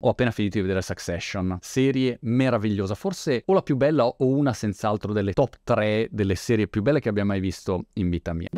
Ho appena finito di vedere Succession, serie meravigliosa, forse o la più bella o una senz'altro delle top 3 delle serie più belle che abbia mai visto in vita mia.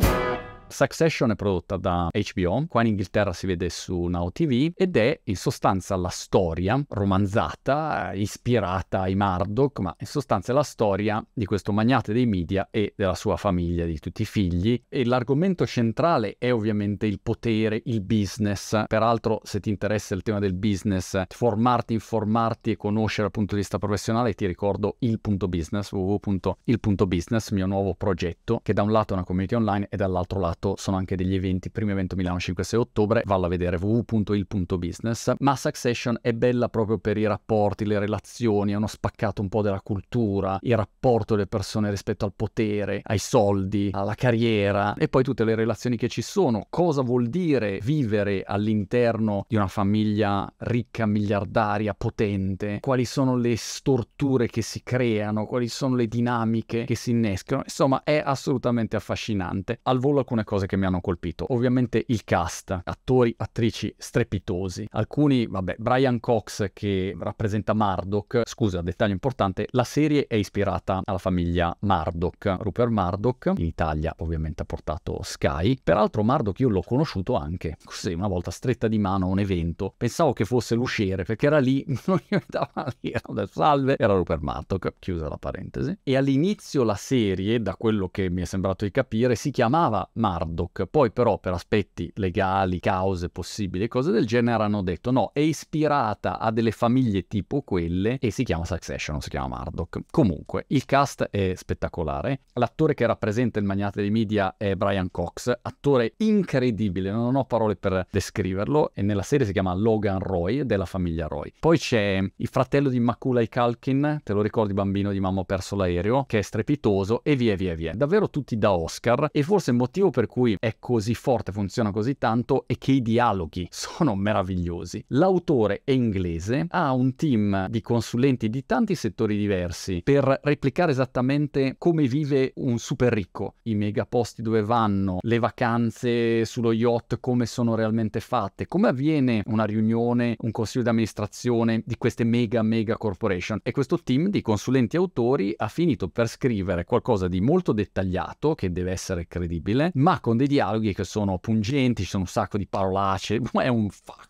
Succession è prodotta da HBO, qua in Inghilterra si vede su Now TV ed è in sostanza la storia romanzata, eh, ispirata ai Murdoch, ma in sostanza è la storia di questo magnate dei media e della sua famiglia, di tutti i figli e l'argomento centrale è ovviamente il potere, il business. Peraltro se ti interessa il tema del business, formarti, informarti e conoscere dal punto di vista professionale ti ricordo il punto business, www.il.business, mio nuovo progetto che da un lato è una community online e dall'altro lato fatto sono anche degli eventi, primo evento Milano 5-6 ottobre, valla a vedere www.il.business, ma Succession è bella proprio per i rapporti, le relazioni, è uno spaccato un po' della cultura, il rapporto delle persone rispetto al potere, ai soldi, alla carriera e poi tutte le relazioni che ci sono, cosa vuol dire vivere all'interno di una famiglia ricca, miliardaria, potente, quali sono le storture che si creano, quali sono le dinamiche che si innescano, insomma è assolutamente affascinante. Al volo alcune cose che mi hanno colpito. Ovviamente il cast, attori, attrici strepitosi. Alcuni, vabbè, Brian Cox che rappresenta Murdoch, scusa, dettaglio importante, la serie è ispirata alla famiglia Murdoch, Rupert Murdoch, in Italia ovviamente ha portato Sky. Peraltro Murdoch io l'ho conosciuto anche, così una volta stretta di mano a un evento, pensavo che fosse l'usciere perché era lì, non gli dava l'ira salve, era Rupert Murdoch, chiusa la parentesi. E all'inizio la serie, da quello che mi è sembrato di capire, si chiamava Murdoch Murdoch. Poi però per aspetti legali, cause possibili e cose del genere hanno detto no, è ispirata a delle famiglie tipo quelle e si chiama Succession, non si chiama Murdoch. Comunque, il cast è spettacolare. L'attore che rappresenta il magnate dei media è Brian Cox, attore incredibile, non ho parole per descriverlo e nella serie si chiama Logan Roy della famiglia Roy. Poi c'è il fratello di Maculay Kalkin, te lo ricordi bambino di Mamma ho perso l'aereo, che è strepitoso e via via via. Davvero tutti da Oscar e forse il motivo per per cui è così forte, funziona così tanto e che i dialoghi sono meravigliosi. L'autore è inglese, ha un team di consulenti di tanti settori diversi per replicare esattamente come vive un super ricco, i megaposti dove vanno, le vacanze sullo yacht, come sono realmente fatte, come avviene una riunione, un consiglio di amministrazione di queste mega mega corporation. E questo team di consulenti autori ha finito per scrivere qualcosa di molto dettagliato che deve essere credibile, ma ma con dei dialoghi che sono pungenti, ci sono un sacco di parolacce, ma è un fuck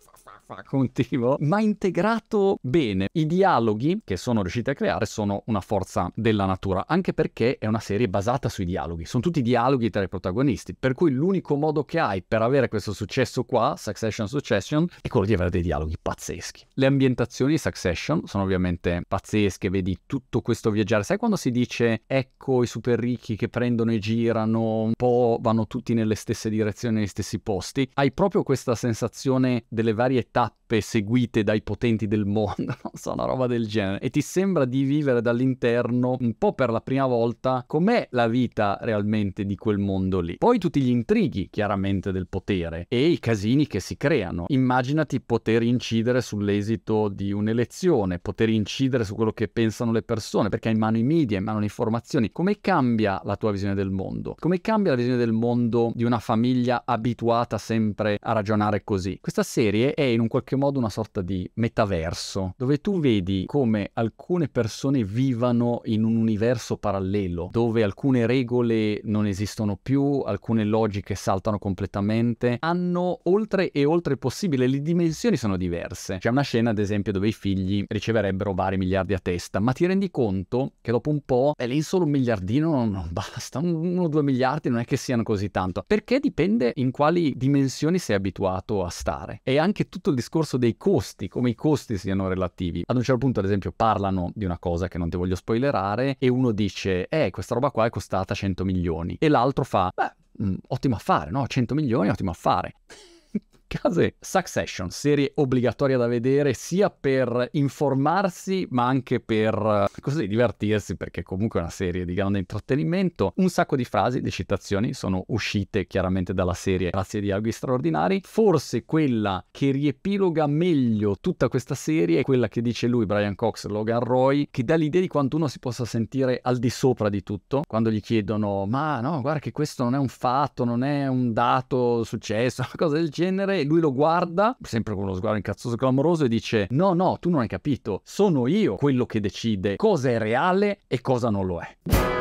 continuo, ma integrato bene. I dialoghi che sono riusciti a creare sono una forza della natura, anche perché è una serie basata sui dialoghi, sono tutti dialoghi tra i protagonisti, per cui l'unico modo che hai per avere questo successo qua, Succession Succession, è quello di avere dei dialoghi pazzeschi. Le ambientazioni di Succession sono ovviamente pazzesche, vedi tutto questo viaggiare, sai quando si dice ecco i super ricchi che prendono e girano un po', vanno tutti nelle stesse direzioni, negli stessi posti, hai proprio questa sensazione delle varie tappe stop truppe seguite dai potenti del mondo, non so, una roba del genere. E ti sembra di vivere dall'interno un po' per la prima volta com'è la vita realmente di quel mondo lì. Poi tutti gli intrighi, chiaramente, del potere e i casini che si creano. Immaginati poter incidere sull'esito di un'elezione, poter incidere su quello che pensano le persone, perché hai in mano i media, hai in mano le informazioni. Come cambia la tua visione del mondo? Come cambia la visione del mondo di una famiglia abituata sempre a ragionare così? Questa serie è in un qualche modo modo una sorta di metaverso, dove tu vedi come alcune persone vivano in un universo parallelo, dove alcune regole non esistono più, alcune logiche saltano completamente, hanno oltre e oltre il possibile, le dimensioni sono diverse. C'è una scena, ad esempio, dove i figli riceverebbero vari miliardi a testa, ma ti rendi conto che dopo un po', è eh, lì solo un miliardino non basta, uno o due miliardi non è che siano così tanto, perché dipende in quali dimensioni sei abituato a stare. E anche tutto il discorso discorso dei costi, come i costi siano relativi. Ad un certo punto, ad esempio, parlano di una cosa che non ti voglio spoilerare e uno dice, eh, questa roba qua è costata 100 milioni. E l'altro fa, beh, mh, mm, ottimo affare, no? 100 milioni, ottimo affare. case Succession, serie obbligatoria da vedere sia per informarsi ma anche per eh, così divertirsi perché comunque è una serie di grande intrattenimento. Un sacco di frasi, di citazioni sono uscite chiaramente dalla serie grazie a dialoghi straordinari. Forse quella che riepiloga meglio tutta questa serie è quella che dice lui, Brian Cox, Logan Roy, che dà l'idea di quanto uno si possa sentire al di sopra di tutto quando gli chiedono ma no guarda che questo non è un fatto, non è un dato successo, una cosa del genere lui lo guarda, sempre con uno sguardo incazzoso e clamoroso, e dice: No, no, tu non hai capito, sono io quello che decide cosa è reale e cosa non lo è.